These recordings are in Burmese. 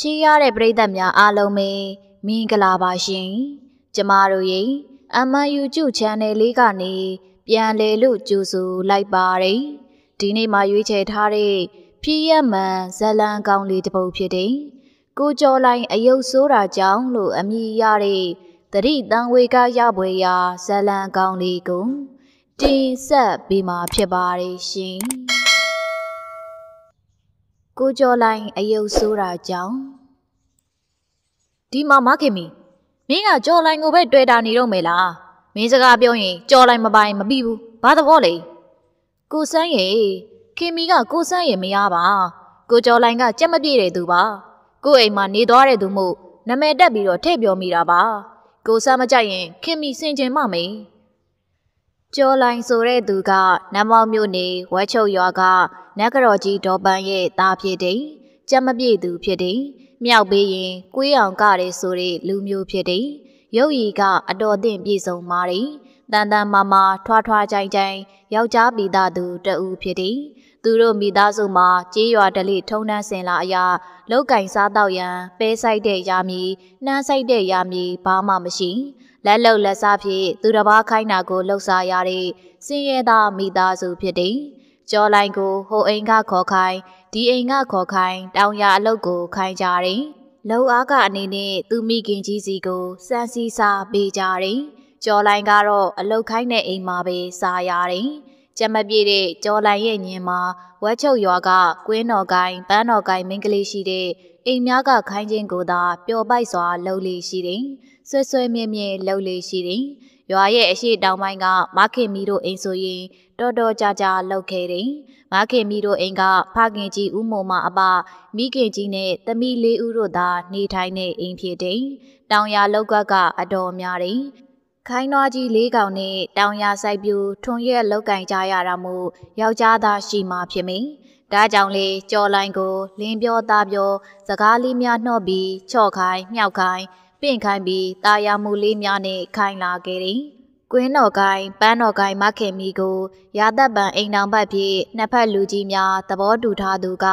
ချီးရတဲ့ပရိသတ်များအားလုံးပဲမင်္ဂလာပါရှင်။ကျမတို့ရဲ့ MU ကျ channel လေးကနေပြန်လည်လို့ကြိုဆိုလိုက်ပါတယ်။ဒီနေ့မှာရွေးချယ်ထားတဲ့ပြည်ရမန်ဇလံကောင်းလေးတစ်ပုဒ်ဖြစ်တယ်။ကိုကျော်လိုင်းအယုတ်ဆိုးတာကြောင့်လို့အမည်ရတဲ့တတိတန်ဝေကရပွဲရာဇလံကောင်းလေးကိုတင်ဆက်ပေးမှာဖြစ်ပါတယ်ရှင်။ကိုကျော်လိုင်အယုတ်ဆိုးတာကြောင့်ဒီမှာမခင်မီမင်းကကျော်လိုင်ကိုပဲတွေ့တာနေတော့မယ်လားမင်းစကားပြောရင်ကျော်လိုင်မပိုင်မပြီးဘူးဘာသဘောလဲကိုစန်းရဲ့ခင်မီကကိုစန်းရဲ့မယားပါကိုကျော်လိုင်ကကြက်မပြည့်တဲ့သူပါကိုအိမ်မှာနေသွားတဲ့သူမို့နမဲတက်ပြီးတော့ထည့်ပြောမိတာပါ ကိုစန်းမကြိုက်ရင်ခင်မီစင်ကျင်မမေကျော်လိုင်ဆိုတဲ့သူကနမောင်မျိုးနေဝက်ချုပ်ရွာကနဂရော်ကြီးဒေါ်ပန်းရဲ့သားဖြစ်တယ်။ကြက်မပြည့်သူဖြစ်တယ်။မြောက်ပေးရင်ကွေးအောင်ကတယ်ဆိုတဲ့လူမျိုးဖြစ်တယ်။ရုပ်ရည်ကအတော်သင့်ပြည့်စုံပါတယ်။တန်တန်မာမာထွားထွားကြိုင်ကြိုင်ယောက်ျားမိသားသူတဦးဖြစ်တယ်။သူတို့မိသားစုမှာကြေးရွာဒလိထုံနှန်းစင်လာအရာလောက်ကင်စားတော့ရန်ပဲဆိုင်တဲ့ယာမီနှမ်းဆိုင်တဲ့ယာမီဘာမှမရှိလက်လုံလက်စားဖြင့်သူတစ်ပါးခိုင်းတာကိုလှုပ်ရှားရတဲ့စင်ရဲသားမိသားစုဖြစ်တယ်။ကျော်လိုင်ကိုဟိုအိမ်ကခေါ်ခိုင်းဒီအိမ်ကခေါ်ခိုင်းတောင်ရအလုပ်ကိုခိုင်းကြတယ်။လုံအားကအနေနဲ့သူမိခင်ကြီးစီကိုစံစီစာ ပေးကြတယ်။ကျော်လိုင်ကတော့အလုပ်ခိုင်းတဲ့အိမ်မှာပဲစားရတယ်။ကြမပြည့်တဲ့ကျော်လိုင်ရဲ့ညင်မှာဝက်ချုပ်ရွာကကွင်းတော်ကိုင်းပန်းတော်ကိုင်းမင်းကလေးရှိတဲ့အိမ်များကခိုင်းခြင်းကိုသာပျော်ပိုက်စွာလှုပ်လေရှိတယ်။ဆွဲဆွဲမြဲမြဲလှုပ်လေရှိတယ်။ရွာရဲ့အရှိတောင်ပိုင်းကမခင်မီတို့အိမ်ဆိုရင်တော်တော်ကြာကြာလောက်ခဲ့တယ်။မခင်မီတို့အိမ်က ဖခင်ကြီးဦးမောမအပမိခင်ကြီးနဲ့သမီးလေးဦးတို့သာ နေထိုင်တဲ့အိမ်ဖြစ်တယ်။တောင်ရလောက်ကကအတော်များတယ်။ခိုင်းနွားကြီးလေးကောင်နဲ့တောင်ရဆိုင်ပြူထွန်ရက်လောက်ကင်ကြရတာမို့ယောက်ျားသားရှိမှဖြစ်မိဒါကြောင့်လေကြော်လိုင်းကို လင်းပြောသားပြော စကားလေးများနှော့ပြီးချော့ခိုင်းမြောက်ခိုင်းပင့်ခိုင်းပြီးတာယာမှုလေးများနဲ့ခိုင်းလာခဲ့တယ်။ကွင်းတော်ကိုင်းပန်းတော်ကိုင်းမခင်မီကိုရာသက်ပံအိမ်တော်ဘက်ဖြင့်နှစ်ဖက်လူကြီးများသဘောတူထားသူက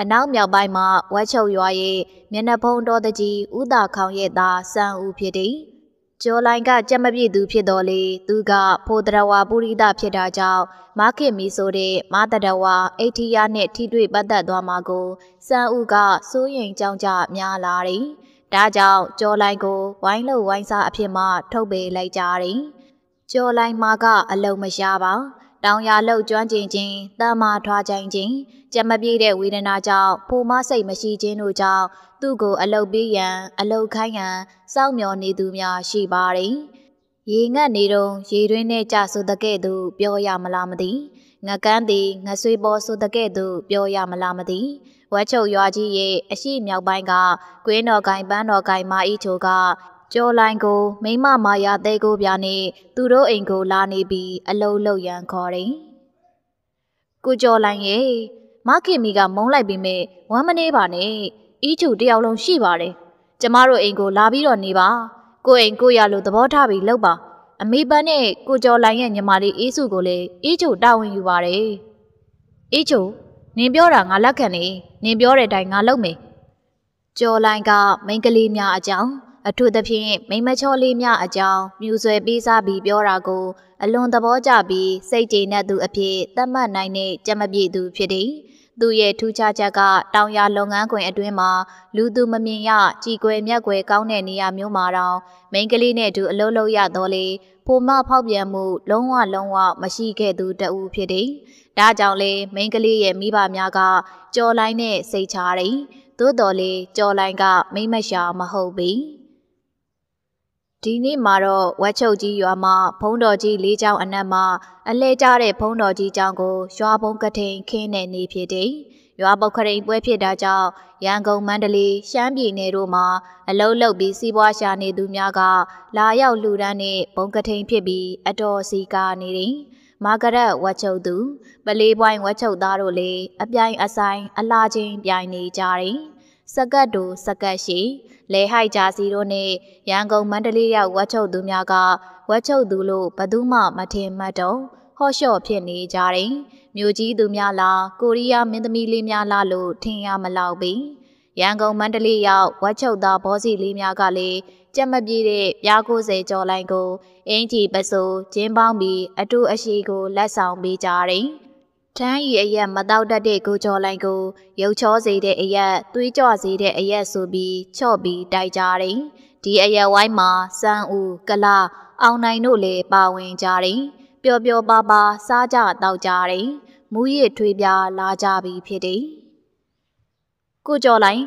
အနောက်မြောက်ပိုင်းမှာဝက်ချုပ်ရွာရဲ့မျက်နှာဖုံးတော်တကြီးဥတာခေါင်ရဲ့သားစံဦးဖြစ်တယ်။ကျော်လိုင်ကကြက်မပြည့်သူဖြစ်တော်လေသူကဖိုတရဝါပုရိသဖြစ်တာကြောင့်မခင်မီဆိုတဲ့မတတဝါအိဋ္ဌိယနဲ့ထိတွေ့ပတ်သက်သွားမှာကိုစံဦးကစိုးရင်ကြောင်းကြများလာတယ်ဒါကြောင့်ကြော်လိုင်ကိုဝိုင်းလို့ဝိုင်းစားအဖြစ်မှ ထုတ်ပေးလိုက်ကြတယ်။ကြော်လိုင်မှာကအလုံးမရှားပါ။တောင်ရလှုပ်ကျွမ်းကျင်ခြင်း၊တမာထွားခြင်းခြင်း၊ကြမပြေတဲ့ဝေဒနာကြောင့်ဖိုမစိတ်မရှိခြင်းတို့ကြောင့်သူ့ကိုအလုတ်ပေးရန်အလုတ်ခိုင်းရန်စောင့်မျှော်နေသူများရှိပါတယ်။ရေငတ်နေတော့ရေတွင်းနဲ့ကြဆိုတဲ့ကဲ့သို့ပြောရမလားမသိ။ငကန်းသည်ငဆွေပေါ်ဆိုတဲ့ကဲ့သို့ပြောရမလားမသိ။ဝက်ချုပ်ရွာကြီးရဲ့အရှိမြောက်ပိုင်းကကွင်းတော်ကိုင်ပန်းတော်ကိုင်မာဤချိုကကျော်လိုင်ကိုမိမမာယာသေးကိုပြာနဲ့သူတို့အိမ်ကိုလာနေပြီးအလုံးလုံးရန်ခေါ်တယ်။ကိုကျော်လိုင်ရဲ့မခင်မီကမုန်းလိုက်ပြီးမဲ့ဝမ်းမနေပါနဲ့။ဤချူတယောက်လုံးရှိပါတယ်။ကျမတို့အိမ်ကိုလာပြီးတော့နေပါ။ကိုအိမ်ကိုရလို့သဘောထားပြီးလောက်ပါ။အမေပန်းနဲ့ကိုကျော်လိုင်ရဲ့ညီမလေးအေးစုကိုလည်းဤချူတာဝန်ယူပါတယ်။ဤချူနင်ပြောတာငါလက်ခံနေနင်ပြောတဲ့အတိုင်းငါလုပ်မယ်ကျော်လိုင်းကမိန်းကလေးများအကြောင်း အထူးသဖြင့်မိမချောလေးများအကြောင်းမြူဆွဲပေးစားပြီးပြောတာကိုအလွန်သဘောကျပြီးစိတ်ကြည်နက်သူအဖြစ်သတ်မှတ်နိုင်တဲ့ကြံမပြည့်သူဖြစ်တယ်။သူ့ရဲ့ထူးခြားချက်ကတောင်ယာလုပ်ငန်းခွင်အတွင်းမှာလူသူမမြင်ရကြည်ကွယ်မျက်ကွယ်ကောင်းတဲ့နေရာမျိုးမှာတောင်မိန်းကလေးနဲ့အတူအလုပ်လုပ်ရတော့လေပုံမဖောက်ပြန်မှုလုံးဝလုံးဝမရှိခဲ့သူတဦးဖြစ်တယ်။ဒါကြောင့်လေမိန်းကလေးရဲ့မိဘများကကြော်လိုက်နဲ့စိတ်ချတယ်။သို့တော်လေကြော်လိုက်ကမိမရှာမဟုတ်ဘူး။ဒီနေ့မှာတော့ဝက်ချုပ်ကြီးရွာမှာဘုံတော်ကြီးလေးချောင်းအနက်မှာအလဲကျတဲ့ဘုံတော်ကြီးကျောင်းကိုရွာဘုံကထိန်ခင်းတဲ့နေဖြစ်တယ်။ရွာပုတ်ခရိန်ပွဲဖြစ်တာကြောင့်ရန်ကုန်မန္တလေးရှမ်းပြည်နယ်တို့မှာအလုံးလုံးပြီးစီးပွားရှာနေသူများကလာရောက်လှူဒန်းတဲ့ဘုံကထိန်ဖြစ်ပြီးအတော်စီကာနေတယ်။မာဂရက်ဝက်ချုပ်သူ ပလေးပွိုင်းဝက်ချုပ်သားတို့လည်းအပြိုင်အဆိုင်အလားချင်းပြိုင်နေကြတယ်။စကတ်တူစကတ်ရှိလေဟိုက်ဂျာစီတို့နဲ့ရန်ကုန်မန္တလေးရောက်ဝက်ချုပ်သူများကဝက်ချုပ်သူလို့ဘသူမှမထင်မှတ်တော့ဟော့ရှော့ဖြစ်နေကြတယ်မြို့ကြီးသူများလားကိုရီးယားမင်းသမီးလေးများလားလို့ထင်ရမလောက်ပြီရန်ကုန်မန္တလေးရောက်ဝက်ချုပ်သားဘောစီလေးများကလည်းကြက်မပြေးတဲ့ပြား90ကျော်လိုင်းကို အင်ကြီးပစိုးကျင်းပေါင်းပြီးအတူအရှိကိုလက်ဆောင်ပေးကြတယ်။ထန်းဤအရက်မတော့တတ်တဲ့ကိုကျော်လိုင်ကိုရုပ်ချောစေတဲ့အရက်သွေးကြောစေတဲ့အရက်ဆိုပြီးချော့ပြီးတိုက်ကြတယ်။ဒီအရက်ဝိုင်းမှာစမ်းဦးကလာအောင်နိုင်တို့လည်းပါဝင်ကြတယ်။ပျော်ပျော်ပါပါစားကြတော့ကြတယ်။မူရစ်ထွေးပြလာကြပြီဖြစ်တယ်။ကိုကျော်လိုင်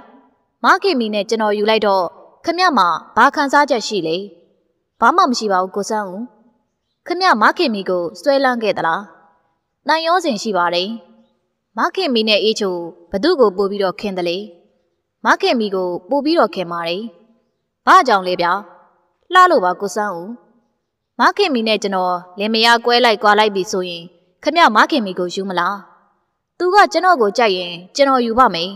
မခင်မီနဲ့ကျွန်တော်ယူလိုက်တော့ခမရမှာဘာခံစားချက်ရှိလဲ။ဘာမှမရှိပါဘူးကိုစမ်းဦး။ခမရမခင်မီကိုစွဲလန်းခဲ့သလား။နိုင်ရောစဉ်ရှိပါတယ်။မခင်မီနဲ့အေးချိုဘသူ့ကိုပို့ပြီးတော့ခင်တယ်လေ။မခင်မီကို ပို့ပြီးတော့ခင်ပါတယ်။ဘာကြောင့်လဲဗျာ။လှလို့ပါကိုစန်းဦး။မခင်မီနဲ့ကျွန်တော်လင်မယားကွဲလိုက်ကွာလိုက်ပြီဆိုရင် ခမမခင်မီကိုယူမလား။သူကကျွန်တော်ကိုကြိုက်ရင် ကျွန်တော်ယူပါမယ်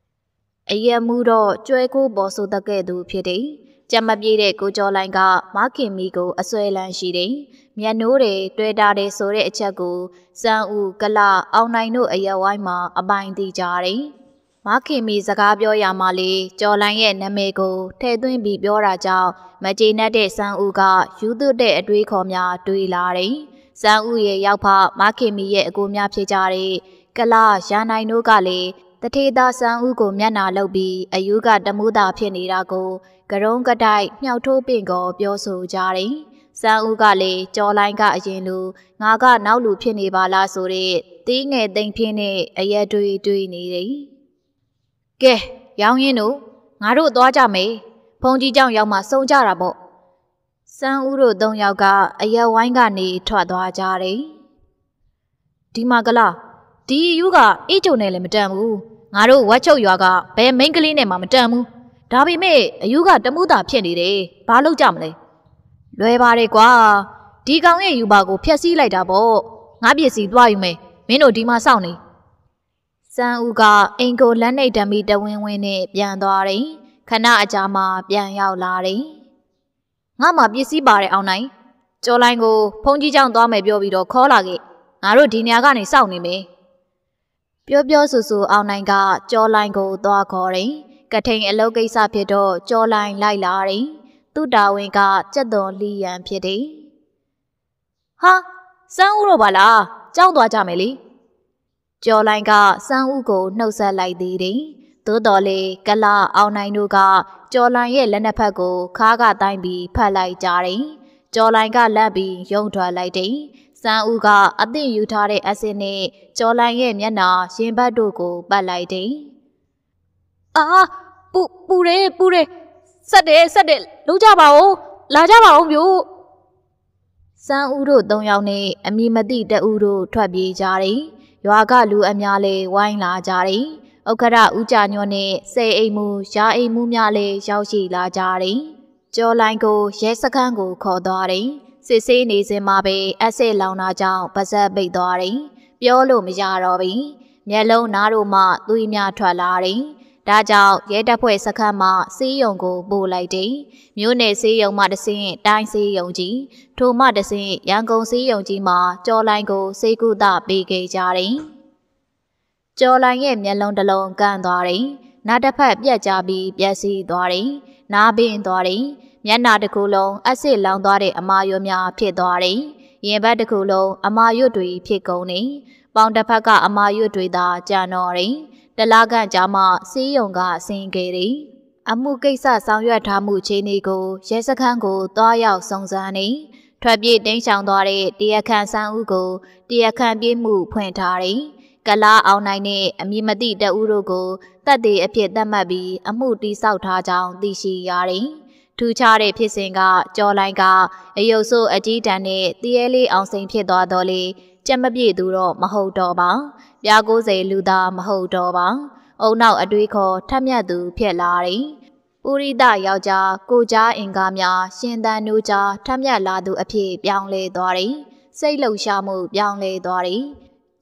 ။အယက်မှုတော့ကျွဲကိုပေါ်ဆိုတတ်ကဲ့သူဖြစ်တယ်။ကြက်မပြေးတဲ့ကိုကျော်လိုင်ကမခင်မီကို အစွဲလန်းရှိတယ်။မျက်နှိုးတွေတွေ့တာတယ်ဆိုတဲ့အချက်ကိုစံဦးကလအောင်နိုင်တို့အရဝိုင်းမှာ အပိုင်သိကြတယ်။မခင်မီစကားပြောရမှလေကျော်လိုင်ရဲ့နာမည်ကိုထဲ့သွင်းပြီးပြောတာကြောင့်မကျေနပ်တဲ့စံဦးကယူသွတဲ့အတွေးခေါ်များတွေးလာတယ်။စံဦးရဲ့ရောက်ဖမခင်မီရဲ့အကိုများဖြစ်ကြတဲ့ကလရာနိုင်တို့ကလည်းတထေသာဆန်ဦးကိုမျက်နာလုပ်ပြီးအယူက တမှုသာဖြစ်နေတာကိုဂရုံးကတိုက်မြှောက်ထိုးပင့်ကိုပြောဆိုကြတယ်။စံဦးကလည်းကြော်လိုင်းကအရင်လူငါကနောက်လူဖြစ်နေပါလားဆိုတဲ့တီးငယ်တိမ်ဖင်းနဲ့အရက်တွေတွေးနေတယ်။ကဲရောင်းရင်တို့ငါတို့သွားကြမယ်။ဖုန်ကြီးကြောင့်ရောက်မှစုံကြတာပေါ့။စံဦးတို့၃ယောက်ကအရက်ဝိုင်းကနေထွက်သွားကြတယ်။ဒီမှာကလားဒီယူကအေးကြုံနဲ့လည်းမတန်ဘူး။ငါတို့ဝက်ချုပ်ရွာကဘယ်မိန်းကလေးနဲ့မှမတန်ဘူး။ဒါပေမဲ့အယူကတမှုတာဖြစ်နေတယ်။ဘာလုပ်ကြမလဲ။လွယ်ပါတယ်ကွာ။ဒီကောင်ရဲ့ယူပါကိုဖျက်ဆီးလိုက်တာပေါ့။ငါပစ္စည်းသွားယူမယ်။မင်းတို့ဒီမှာစောင့်နေ။စံဦးကအင်ကိုလက်နှိပ်ဓမီတဝင်းဝင်းနဲ့ပြန်သွားတယ်။ခဏအကြာမှပြန်ရောက်လာတယ်။ငါမှပစ္စည်းပါတယ်အောင်နိုင်။ကျော်လိုင်းကိုဖုန်ကြီးကြောင်သွားမယ်ပြောပြီးတော့ခေါ်လာခဲ့။ငါတို့ဒီနေရာကနေစောင့်နေမယ်။ပြောပြောဆိုဆိုအောင်နိုင်ကကြောလိုင်းကို သွားခေါ်တယ်။ကထိန်အလုပ်ကိစ္စဖြစ်တော့ကြော်လိုင်းလိုက်လာတယ်။သူ့တာဝန်ကကြက်သွန်လီယံဖြစ်တယ်။ဟာစမ်းဦးတော့ပါလားကြောက်သွားကြမယ်လေ။ကြော်လိုင်းကစမ်းဦးကိုနှုတ်ဆက်လိုက်သေးတယ်။သို့တော်လေကလအောင်နိုင်တို့ကကြော်လိုင်းရဲ့လက်နှစ်ဖက်ကိုခါးကတိုင်းပြီးဖတ်လိုက်ကြတယ်။ကြော်လိုင်းကလက်ပြီးယုံထွက်လိုက်တယ်။စမ်းဦးက အသင့်ယူထားတဲ့အဆင်းနဲ့ကြော်လိုင်းရဲ့မျက်နှာရင်ဘတ်တို့ကိုပတ်လိုက်တယ်။အာပူပူတယ်ပူတယ်ဆက်တယ်ဆက်တယ်လုံးကြပါဦးလာကြပါဦးမျိုးစန်းဦးတို့၃ယောက်နဲ့အမိမသိတဦးတို့ထွက်ပြေးကြတယ်ရွာကလူအများလဲဝိုင်းလာကြတယ်ဥက္ကရဦးကြညွန့်နဲ့စေအိမ်မူရာအိမ်မူများလည်းရောက်ရှိလာကြတယ်။ကျော်လိုင်းကိုရဲစခန်းကိုခေါ်သွားတယ်။စစ်ဆေးနေစဉ်မှာပဲအဆစ်လောင်တာကြောင့်ပါဇက်ပိတ်သွားတယ်။ပြောလို့မရတော့ဘူး။မျက်လုံးနားတို့မှ သွေးများထွက်လာတယ်ဒါကြောင့်ရဲတပ်ဖွဲ့စခန်းမှစေးရုံကိုပို့လိုက်တယ်။မြို့နယ်စေးရုံမှတဆင့်တိုင်းစေးရုံကြီးထိုမှတဆင့်ရန်ကုန်စေးရုံကြီးမှာကျော်လိုင်းကိုစေကုသပေးခဲ့ကြတယ်။ကျော်လိုင်းရဲ့မျက်လုံးတစ်လုံးကန့်သွားတယ်။နားတစ်ဖက်ပြက်ကြပြီးပြက်စီးသွားတယ်။နားပင်သွားတယ်။မျက်နှာတစ်ခုလုံးအဆစ်လောင်သွားတဲ့အမာရွများဖြစ်သွားတယ်။ရင်ဘတ်တစ်ခုလုံးအမာရွတွေဖြစ်ကုန်တယ်။ပေါင်တစ်ဖက်ကအမာရွတွေသာကြံတော်တယ်။တလားခန့်ကြာမှစီးရုံကအစင်ခဲ့သည်အမှုကိစ္စဆောင်ရွက်ထားမှုခြေနေကိုရဲစခန်းကိုတွားရောက်စုံစမ်းနေထွက်ပြေးတိမ်းရှောင်သွားတဲ့တရားခံဆန်းဦးကိုတရားခံပြေးမှုဖွင့်ထားတယ်။ကလားအောင်နိုင်နဲ့အမိမတိတအူးတို့ကိုတပ်တွေအဖြစ်သတ်မှတ်ပြီးအမှုတိစောက်ထားကြောင်းသိရှိရတယ်။ထူးခြားတဲ့ဖြစ်စဉ်ကကြော်လိုင်းကအယုတ်ဆိုးအကြီးတန်းနဲ့တရေလေးအောင်စိန်ဖြစ်သွားတော့လေကြက်မပြေသူတော့မဟုတ်တော့ပါပြား90လူသားမဟုတ်တော့ပါအုံနောက်အတွေးခေါ်ထက်မြတ်သူဖြစ်လာတယ်ပုရိသယောက်ျားကိုကြားအင်ကားများရှင်သန်နိုးကြားထက်မြတ်လာသူအဖြစ်ပြောင်းလဲသွားတယ်စိတ်လှုပ်ရှားမှုပြောင်းလဲသွားတယ်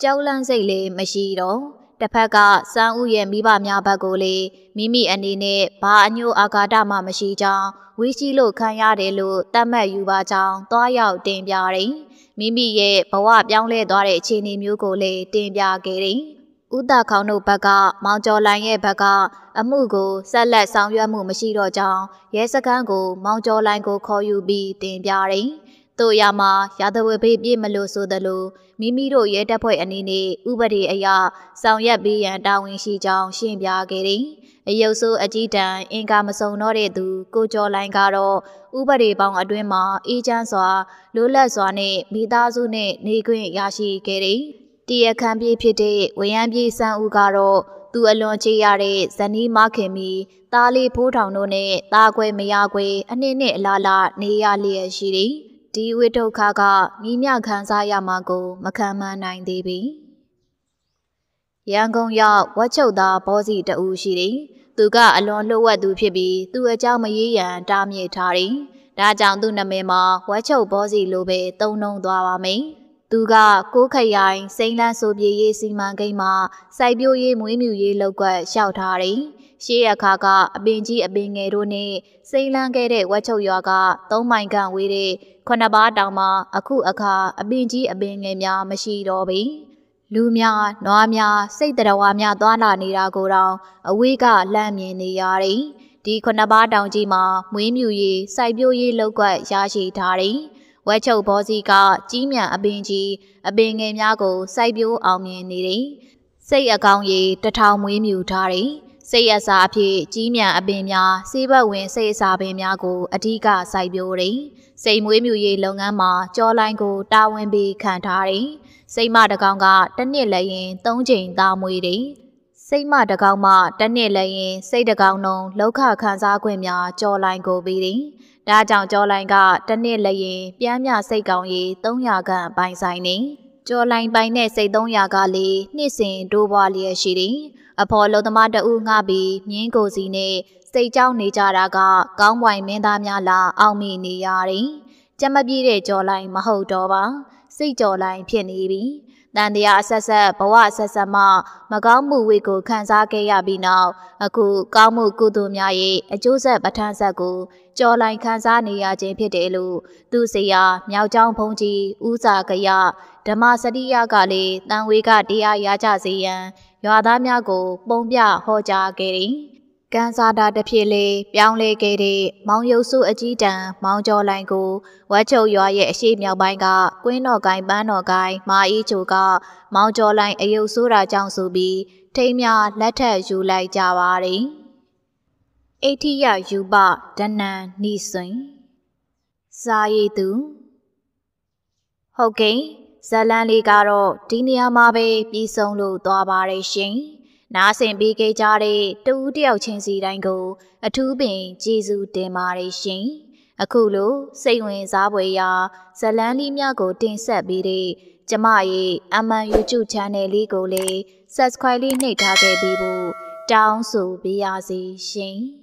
ကြောက်လန့်စိတ်လေးမရှိတော့တစ်ဖက်ကစန်းဦးရဲ့မိဘများဘက်ကိုလည်းမိမိအနေနဲ့ဘာအညို့အာဃာတမှမရှိကြောင်းဝီရှိလို့ခံရတယ်လို့သတ်မှတ်ယူပါကြောင်းတွားရောက်တင်ပြတယ်။မိမိရဲ့ဘဝပြောင်းလဲသွားတဲ့အခြေအနေမျိုးကိုလည်းတင်ပြခဲ့တယ်။ဥဒခေါင်တို့ဘက်ကမောင်ကျော်လိုင်ရဲ့ဘက်က အမှုကိုဆက်လက်ဆောင်ရွက်မှုမရှိတော့ကြောင်းရဲစခန်းကိုမောင်ကျော်လိုင်ကိုခေါ်ယူပြီးတင်ပြတယ်။။တို့ရမှာရာသဝဘေးပြေမလို့ဆိုသလိုမိမိတို့ရဲတပ်ဖွဲ့အနေနဲ့ဥပဒေအရဆောင်ရွက်ပေးရန်တာဝန်ရှိကြောင်းရှင်းပြခဲ့တယ်။အယုတ်ဆိုးအကြီးတန်းအင်ကာမစုံတော့တဲ့သူကိုကျော်လိုင်းကတော့ဥပဒေပေါင်းအတွင်းမှာအေးချမ်းစွာလိုလတ်စွာနဲ့မိသားစုနဲ့နေခွင့်ရရှိခဲ့တယ်။တရခံပြေးဖြစ်တဲ့ဝရံပြေးစံဦးကတော့သူအလွန်ချေရတဲ့ဇနီးမခင်မီသားလေးဖိုးထောင်တို့နဲ့သားခွဲမရခွဲ အနှစ်နဲ့အလားလာနေရလျက်ရှိတယ်။ဒီဝိဒုက္ခကမိမြခံစားရမှာကို မခံမနိုင်သေးပြီရန်ကုန်ရောက်ဝက်ချုပ်သားဘောစီတူရှိတယ်သူက အလွန်လှုပ်ဝက်သူဖြစ်ပြီးသူ့အကြောင်းမရေးရန်တားမြစ်ထားတယ်ဒါကြောင့်သူ့နာမည်မှာဝက်ချုပ်ဘောစီလိုပဲသုံးနှုံသွားပါမယ်သူကကိုခရိုင်စိမ့်လန်းဆိုပြေရေးစီမံကိန်းမှာစိုက်ပျိုးရေးမွေးမြူရေးလုပ်ကွက်လျှောက်ထားတယ်ရှေးအခါကအပင်ကြီးအပင်ငယ်တို့နဲ့စိမ့်လန်းခဲ့တဲ့ဝက်ချုပ်ရွာက၃မိုင်ခန့်ဝေးတဲ့ခုနှစ်ပါးတောင်မှာအခုအခါအပင်ကြီးအပင်ငယ်များမရှိတော့ပေလူများ၊နွားများ၊စိတ်တရဝါများသွားလာနေတာကိုတောင်အဝေးကလမ်းမြင်နေရတယ်။ဒီခုနှစ်ပါးတောင်ကြီးမှာမွေးမြူရေး၊စိုက်ပျိုးရေးလုပ်ကွက်ရရှိထားတယ်။ဝက်ချုပ်ဘောစီကကြီးမြန်အပင်ကြီးအပင်ငယ်များကိုစိုက်ပျိုးအောင်မြင်နေတယ်။စိတ်အကောင်ကြီးတထောင်မွေးမြူထားတယ်။စိတ်အစာအဖြစ်ကြီးမြတ်အပင်များစေဘက်ဝင်စိတ်အစာပင်များကိုအဓိကစိုက်ပျိုးတယ်။စိတ်မွေးမြူရေးလုပ်ငန်းမှာကြောလိုင်းကိုတာဝန်ပေးခံထားတယ်။စိတ်မတကောင်ကတစ်နှစ်လည်းရင်၃ချိန်သားမွေးတယ်။စိတ်မတကောင်မှတစ်နှစ်လည်းရင်စိတ်တကောင်နှုံလောက်ခခံစားခွင့်များကြောလိုင်းကိုပေးတယ်။ဒါကြောင့်ကြောလိုင်းကတစ်နှစ်လည်းရင် ပြမ်းမြစိတ်ကောင်ရေး300ခန့်ပိုင်ဆိုင်နေ။ကြောလိုင်းပိုင်တဲ့စိတ်300ကလေးနှစ်စဉ်တိုးပွားလျက်ရှိတယ်။အဖော်လုံသမားတဦးငှပြီးမြင်းကိုစီနဲ့စိတ်ကြောက်နေကြတာကကောင်းပွိုင်မင်းသားများလာအောင်မိနေရတယ်။ကြက်မပြည့်တဲ့ကြော်လိုက်မဟုတ်တော့ပါ။စိတ်ကြော်လိုက်ဖြစ်နေပြီ။တန်တရားအဆက်ဆက်ဘဝအဆက်ဆက်မှမကောင်းမှုဝိကို ခံစားခဲ့ရပြီးနောက်အခုကောင်းမှုကုသိုလ်များရဲ့အကျိုးဆက်ပဋ္ဌာန်းဆက်ကိုကြော်လိုက်ခံစားနေရခြင်းဖြစ်တယ်လို့သူစရာမြောက်ကျောင်းဘုံကြီးဦးစာကရဓမ္မစရိယကလည်းတန်ဝေကတရားရကြစေရန်ရွာသားများကို ပုံပြဟောကြားခဲ့တယ်။ကန်စာတာတစ်ဖြစ်လေပြောင်းလဲခဲ့တဲ့မောင်ရုပ်စုအကြီးတန်းမောင်ကျော်လိုင်ကိုဝက်ချုပ်ရွာရဲ့အရှိမြောက်ပိုင်းကကွင်းတော်ကိုင်ပန်းတော်ကိုင်မာအီချိုက မောင်ကျော်လိုင်အယုတ်ဆိုးတာကြောင့်ဆိုပြီးထိမ်းများလက်ထက်ယူလိုက်ကြပါတယ်။အိထိယယူပဒဏန်နိစွင်စာရီသူဟုတ်ကဲ့ဇက်လန်းလေးကတော့ဒီနေရာမှာပဲပြီးဆုံးလို့သွားပါရရှင်။နားဆင်ပြီးခဲ့ကြတဲ့တူဦးတယောက်ချင်းစီတိုင်းကို အထူးပင်ကျေးဇူးတင်ပါရရှင်။အခုလိုစိတ်ဝင်စားဖွယ်ရာဇက်လန်းလေးများကို တင်ဆက်ပေးတဲ့ကျမရဲ့ MN YouTube Channel လေးကိုလည်း Subscribe လေးနှိပ်ထားခဲ့ပြီးဖို့တောင်းဆိုပေးရစီရှင်။